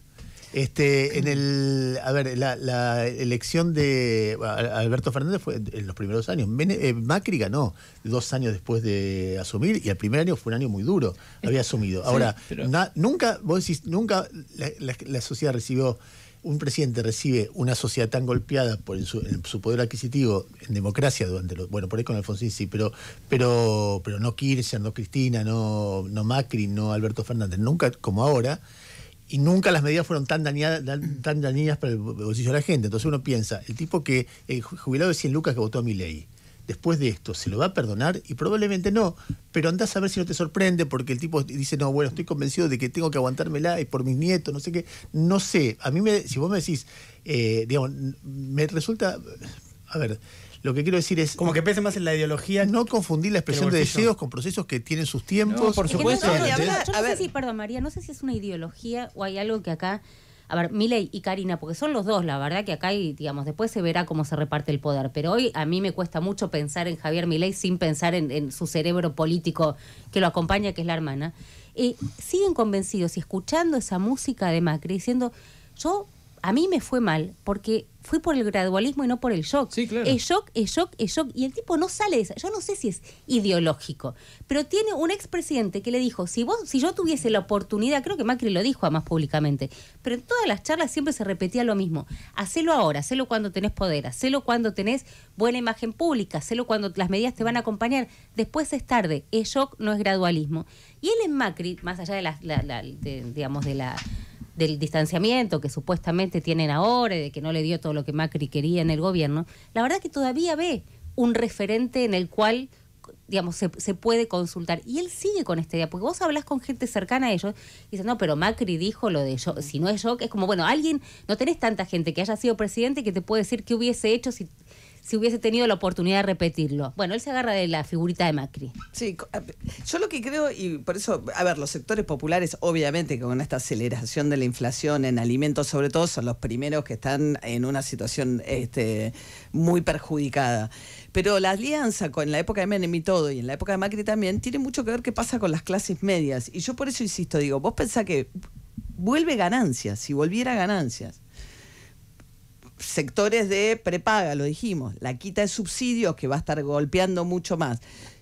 Este, en el, a ver, la, elección de Alberto Fernández fue en los primeros años. Eh, Macri ganó dos años después de asumir y el primer año fue un año muy duro. Había asumido. Ahora, nunca, vos decís, nunca la, sociedad recibió, un presidente recibe una sociedad tan golpeada por su, poder adquisitivo en democracia durante los, bueno, por ahí con Alfonsín sí, pero, pero, pero no Kirchner, no Cristina, no, no Macri, no Alberto Fernández, nunca como ahora y nunca las medidas fueron tan, dañadas, tan dañinas para el bolsillo de la gente. Entonces uno piensa, el tipo que, el eh, jubilado de 100 lucas que votó a mi ley, después de esto, ¿se lo va a perdonar? Y probablemente no, pero andás a ver si no te sorprende porque el tipo dice, no, bueno, estoy convencido de que tengo que aguantármela y por mis nietos, no sé qué. No sé, a mí me, si vos me decís, eh, digamos, me resulta, a ver, lo que quiero decir es. Como que pese más en la ideología. No confundir la expresión de deseos con procesos que tienen sus tiempos. por supuesto. no sé si, perdón, María, no sé si es una ideología o hay algo que acá. A ver, Miley y Karina, porque son los dos, la verdad que acá, digamos, después se verá cómo se reparte el poder, pero hoy a mí me cuesta mucho pensar en Javier Milei sin pensar en, su cerebro político que lo acompaña, que es la hermana. siguen convencidos y escuchando esa música de Macri diciendo, yo, a mí me fue mal porque fui por el gradualismo y no por el shock. Sí, claro. Es shock, es shock, es shock. Y el tipo no sale de esa. Yo no sé si es ideológico, pero tiene un expresidente que le dijo, si vos, si yo tuviese la oportunidad, creo que Macri lo dijo más públicamente, pero en todas las charlas siempre se repetía lo mismo. Hacelo ahora, hacelo cuando tenés poder, hacelo cuando tenés buena imagen pública, hacelo cuando las medidas te van a acompañar. Después es tarde. Es shock, no es gradualismo. Y él en Macri, más allá de la, la, digamos, de la del distanciamiento que supuestamente tienen ahora de que no le dio todo lo que Macri quería en el gobierno, la verdad que todavía ve un referente en el cual digamos, se, puede consultar. Y él sigue con este idea, porque vos hablas con gente cercana a ellos y dices, no, pero Macri dijo lo de yo, si no es yo, es como, bueno, alguien, no tenés tanta gente que haya sido presidente que te puede decir qué hubiese hecho si si hubiese tenido la oportunidad de repetirlo. Bueno, él se agarra de la figurita de Macri. Sí, yo lo que creo, y por eso, a ver, los sectores populares, obviamente, con esta aceleración de la inflación en alimentos, sobre todo, son los primeros que están en una situación este, muy perjudicada. Pero la alianza con la época de Menem y todo, y en la época de Macri también, tiene mucho que ver qué pasa con las clases medias. Y yo por eso insisto, digo, vos pensás que vuelve ganancias, si volviera ganancias sectores de prepaga, lo dijimos, la quita de subsidios que va a estar golpeando mucho más,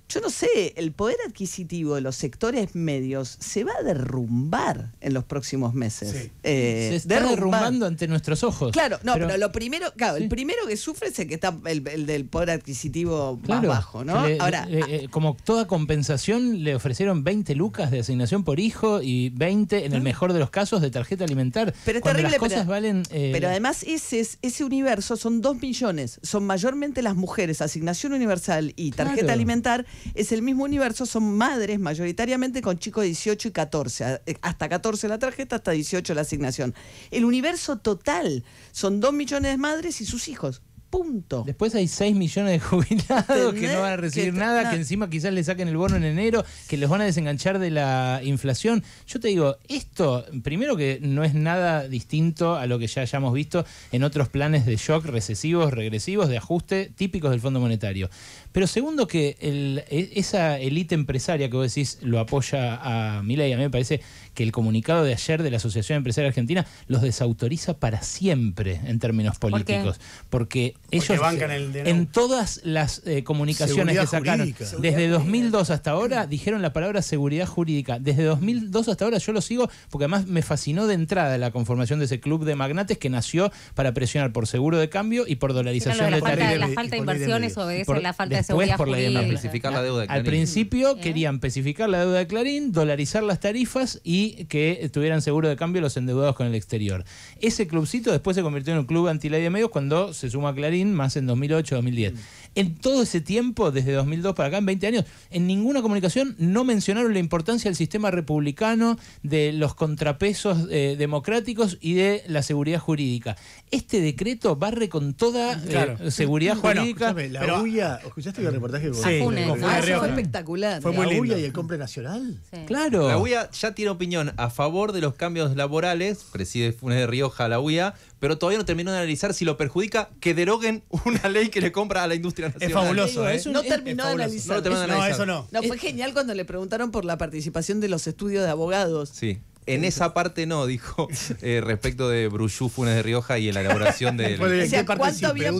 yo no sé, el poder adquisitivo de los sectores medios se va a derrumbar en los próximos meses. Eh, se está derrumbando ante nuestros ojos. Claro, no, pero, lo primero, claro, el primero que sufre es el que está el, del poder adquisitivo más bajo, ¿no? Ahora, eh, eh, ah. como toda compensación le ofrecieron 20 lucas de asignación por hijo y 20 en el mejor de los casos de tarjeta alimentar. Pero cosas valen Pero además ese ese universo son 2 millones, son mayormente las mujeres, asignación universal y tarjeta alimentaria. alimentar es el mismo universo, son madres mayoritariamente con chicos de 18 y 14. Eh, hasta 14 la tarjeta, hasta 18 la asignación. El universo total son 2 millones de madres y sus hijos. Punto. Después hay 6 millones de jubilados que no van a recibir nada, que encima quizás le saquen el bono en enero, que los van a desenganchar de la inflación. Yo te digo, esto, primero que no es nada distinto a lo que ya hayamos visto en otros planes de shock recesivos, regresivos, de ajuste típicos del Fondo Monetario. Pero segundo que e, esa élite empresaria que vos decís lo apoya a y a mí me parece que el comunicado de ayer de la Asociación Empresaria Argentina los desautoriza para siempre en términos políticos. Porque, ellos en todas las eh, comunicaciones que sacaron, desde 2002 hasta ahora, dijeron la palabra seguridad jurídica. Desde 2002 hasta ahora yo lo sigo porque además me fascinó de entrada la conformación de ese club de magnates que nació para presionar por seguro de cambio y por dolarización de, tarifas. la falta de inversiones la falta de por la Al principio querían especificar la deuda de Clarín, dolarizar las tarifas y que tuvieran seguro de cambio los endeudados con el exterior. Ese clubcito después se convirtió en un club anti medios cuando se suma Clarín, más en 2008-2010 en todo ese tiempo, desde 2002 para acá, en 20 años, en ninguna comunicación no mencionaron la importancia del sistema republicano, de los contrapesos eh, democráticos y de la seguridad jurídica. Este decreto barre con toda mm, eh, seguridad bueno, jurídica. la UIA, ¿escuchaste el reportaje? Sí, fue ah, espectacular. Fue muy la UIA y el Comple nacional. Claro. La UIA ya tiene opinión a favor de los cambios laborales, preside Funes de Rioja la UIA, pero todavía no terminó de analizar si lo perjudica que deroguen una ley que le compra a la industria nacional. ¿eh? Es fabuloso, no terminó de analizar. No, eso no. No, fue genial cuando le preguntaron por la participación de los estudios de abogados. Sí. En esa parte no, dijo, eh, respecto de Bruyú Funes de Rioja y en la elaboración de... ¿cuánto, habían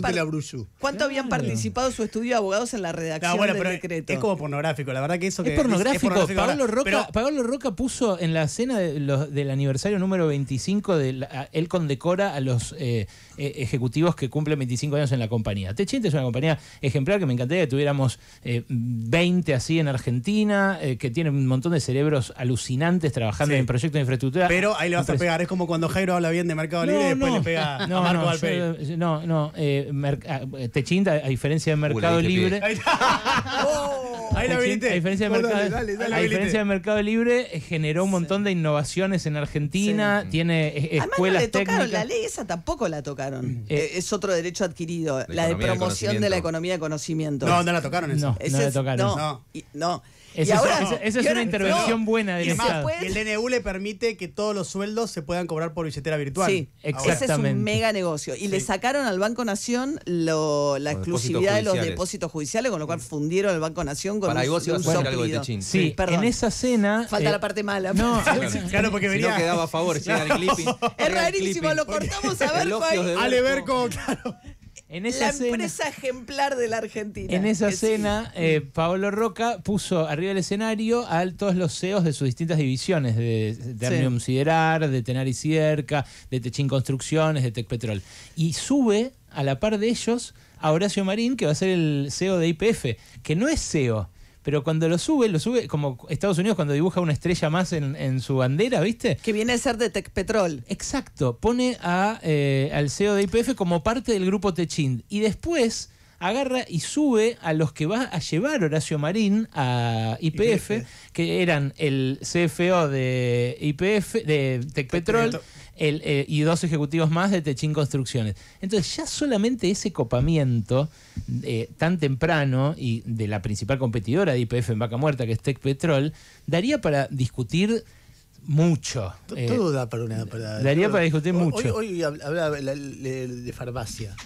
¿Cuánto habían participado su estudio de abogados en la redacción del decreto? Es como pornográfico, la verdad que eso... es, pornográfico. Pablo, Roca, Pablo, Roca, puso en la cena del aniversario número 25, de él condecora a los eh, eh, ejecutivos que cumplen 25 años en la compañía. Techint es una compañía ejemplar que me encantaría que tuviéramos 20 así en Argentina, que tiene un montón de cerebros alucinantes trabajando en proyectos infraestructura. Pero ahí le vas a pues, pegar. Es como cuando Jairo habla bien de Mercado Libre y después le pega no, a Marco No, eh, no. Eh, ah, chinta, a diferencia de Mercado Libre. Ahí oh, la A diferencia, de mercado, Libre, eh, generó un montón de innovaciones en Argentina, tiene Además, no le tocaron, técnicas. La ley esa tampoco la tocaron. es otro derecho adquirido, la, de promoción de, la economía de conocimiento. No, no la tocaron esa. No, no la tocaron. no, no. Esa es, ahora, una intervención buena del el DNU le permite que todos los sueldos se puedan cobrar por billetera virtual. Sí, exactamente. Ese es un mega negocio. Y le sacaron al Banco Nación la exclusividad de los depósitos judiciales, con lo cual fundieron al Banco Nación con Para un, vos de Techín. Sí, en esa cena... Falta eh, la parte mala. No, claro, porque venía... Si no quedaba a favor, si era el clipping. Es rarísimo, lo cortamos a ver, Ale claro. En esa la empresa ejemplar de la Argentina. En esa cena, eh, Pablo Roca puso arriba del escenario a todos los CEOs de sus distintas divisiones, de, de Siderar, de Tenar Cierca, de Techín Construcciones, de Tecpetrol. Y sube, a la par de ellos, a Horacio Marín, que va a ser el CEO de IPF, que no es CEO pero cuando lo sube, lo sube como Estados Unidos cuando dibuja una estrella más en, su bandera, ¿viste? Que viene a ser de Petrol. Exacto, pone a, eh, al CEO de IPF como parte del grupo Techint. Y después agarra y sube a los que va a llevar Horacio Marín a IPF, que eran el CFO de IPF, de Tecpetrol eh, y dos ejecutivos más de Techín Construcciones. Entonces ya solamente ese copamiento eh, tan temprano y de la principal competidora de IPF en Vaca Muerta, que es Tech Petrol, daría para discutir mucho. Eh, todo da para daría para discutir mucho. Hoy, hoy hablaba de farmacia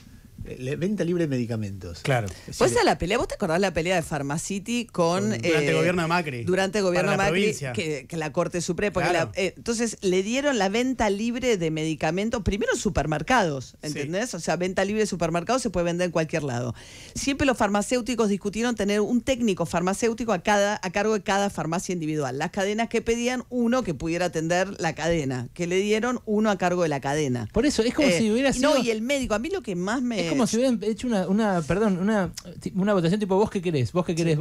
venta libre de medicamentos. Claro. Pues a la pelea, ¿vos te acordás la pelea de Pharmacity con... Durante el eh, gobierno Macri. Durante el gobierno de Macri, que, que, la Corte Suprema... Eh, entonces le dieron la venta libre de medicamentos, primero en supermercados, ¿entendés? O sea, venta libre de supermercados se puede vender en cualquier lado. Siempre los farmacéuticos discutieron tener un técnico farmacéutico a, cada, a cargo de cada farmacia individual. Las cadenas que pedían, uno que pudiera atender la cadena, que le dieron uno a cargo de la cadena. Por eso, es como eh, si hubiera sido... No, y el médico, a mí lo que más me si hubieran hecho una, una perdón, una, una, votación tipo vos qué querés, vos qué querés,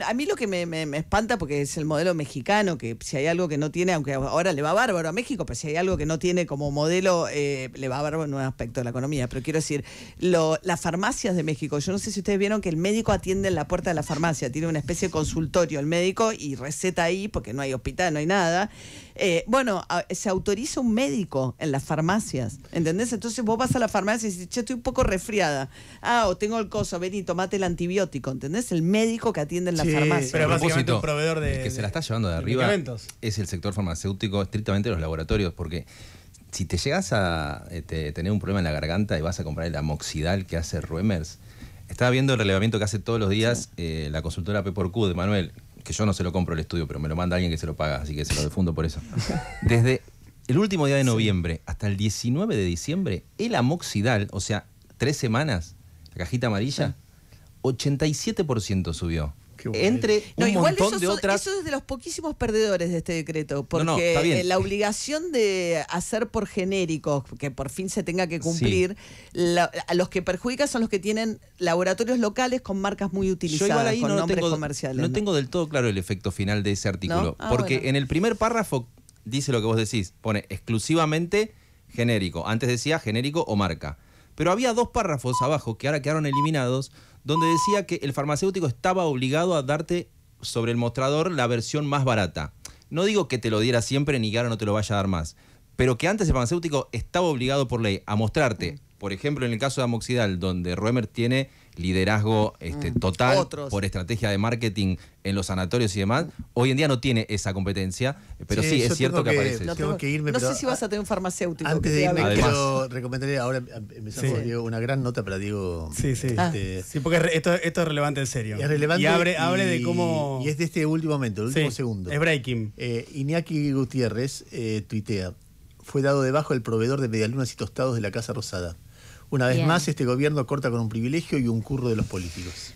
a mí lo que me, me, espanta, porque es el modelo mexicano, que si hay algo que no tiene, aunque ahora le va bárbaro a México, pero si hay algo que no tiene como modelo, eh, le va bárbaro en un aspecto de la economía. Pero quiero decir, las farmacias de México, yo no sé si ustedes vieron que el médico atiende en la puerta de la farmacia, tiene una especie de consultorio el médico y receta ahí, porque no hay hospital, no hay nada. Eh, bueno, se autoriza un médico en las farmacias, ¿entendés? Entonces vos vas a la farmacia y dices, che, estoy un poco resfriada. Ah, o tengo el coso, ven y tomate el antibiótico, ¿entendés? El médico que atiende en la farmacia. Pero básicamente un proveedor de... que se la está llevando de, arriba es el sector farmacéutico, estrictamente los laboratorios, porque si te llegas a eh, tener un problema en la garganta y vas a comprar el amoxidal que hace Ruemers, estaba viendo el relevamiento que hace todos los días eh, la consultora P por Q de Manuel, que yo no se lo compro el estudio, pero me lo manda alguien que se lo paga, así que se lo defundo por eso. Desde el último día de noviembre hasta el 19 de diciembre, el amoxidal, o sea, tres semanas, la cajita amarilla, 87% subió entre eso de Eso es de los poquísimos perdedores de este decreto, porque la obligación de hacer por genéricos, que por fin se tenga que cumplir, a los que perjudica son los que tienen laboratorios locales con marcas muy utilizadas, con no nombres comerciales. No, tengo del todo claro el efecto final de ese artículo, ah, porque en el primer párrafo dice lo que vos decís, pone exclusivamente genérico. Antes decía genérico o marca. Pero había dos párrafos abajo que ahora quedaron eliminados donde decía que el farmacéutico estaba obligado a darte sobre el mostrador la versión más barata. No digo que te lo diera siempre ni que ahora no te lo vaya a dar más, pero que antes el farmacéutico estaba obligado por ley a mostrarte, por ejemplo en el caso de Amoxidal, donde Roemer tiene liderazgo este, mm. total por estrategia de marketing en los sanatorios y demás. Hoy en día no tiene esa competencia, pero sí, es cierto que, aparece. No, sé si vas a tener un farmacéutico. Antes de irme, quiero ahora em, una gran nota para Diego. Sí, sí. Ah. Este, sí, porque esto, es relevante en serio. Y es relevante. Y de cómo. Y es de este último momento, el último segundo. Es breaking. Eh, Iñaki Gutiérrez eh, tuitea: fue dado debajo el proveedor de medialunas y tostados de la Casa Rosada. Una vez más, este gobierno corta con un privilegio y un curro de los políticos.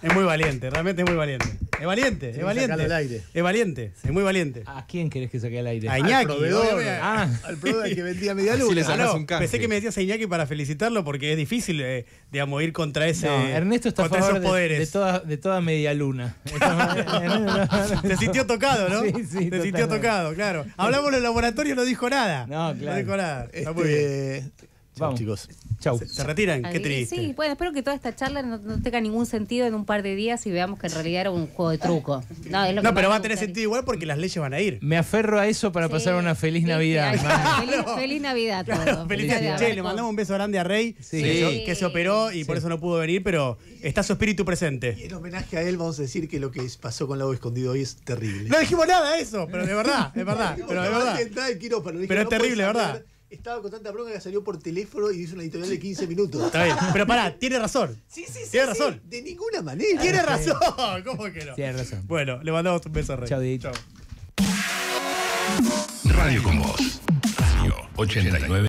Es muy valiente, realmente es muy valiente. Es valiente, es valiente. Al aire. Es valiente, es muy valiente. ¿A quién querés que saque al aire? A Iñaki. Al proveedor, al ah. proveedor que vendía Medialuna. pensé que me decías a Iñaki para felicitarlo porque es difícil, de eh, digamos, ir contra ese. Ernesto está a favor esos poderes. De, toda, Medialuna. toda media luna. Se sintió tocado, ¿no? Sí, sí. Te sintió tocado, claro. Hablamos en el laboratorio, y no dijo nada. No, claro. No dijo nada. Está muy este, bien. Chau chicos. Chau. Se, retiran, qué triste. Sí, bueno, espero que toda esta charla no, tenga ningún sentido en un par de días y veamos que en realidad era un juego de truco. Ah. No, pero va a tener sentido igual porque las leyes van a ir. Me aferro a eso para pasar una feliz Navidad. feliz, Navidad. a feliz, Navidad. Che, le mandamos un beso grande a Rey, que, se operó y por eso no pudo venir, pero está su espíritu presente. Y en homenaje a él vamos a decir que lo que pasó con Lago Escondido hoy es terrible. No dijimos nada de eso, pero de verdad, de verdad. pero de verdad. Pero es terrible, verdad estaba con tanta bronca que salió por teléfono y hizo una editorial de 15 minutos. Está bien. Pero pará, tiene razón. Sí, sí, sí. Tiene razón. De ninguna manera. Tiene razón. ¿Cómo que no? Tiene razón. Bueno, le mandamos un beso a Rey. Chao, Chao. Radio con vos. Radio 89.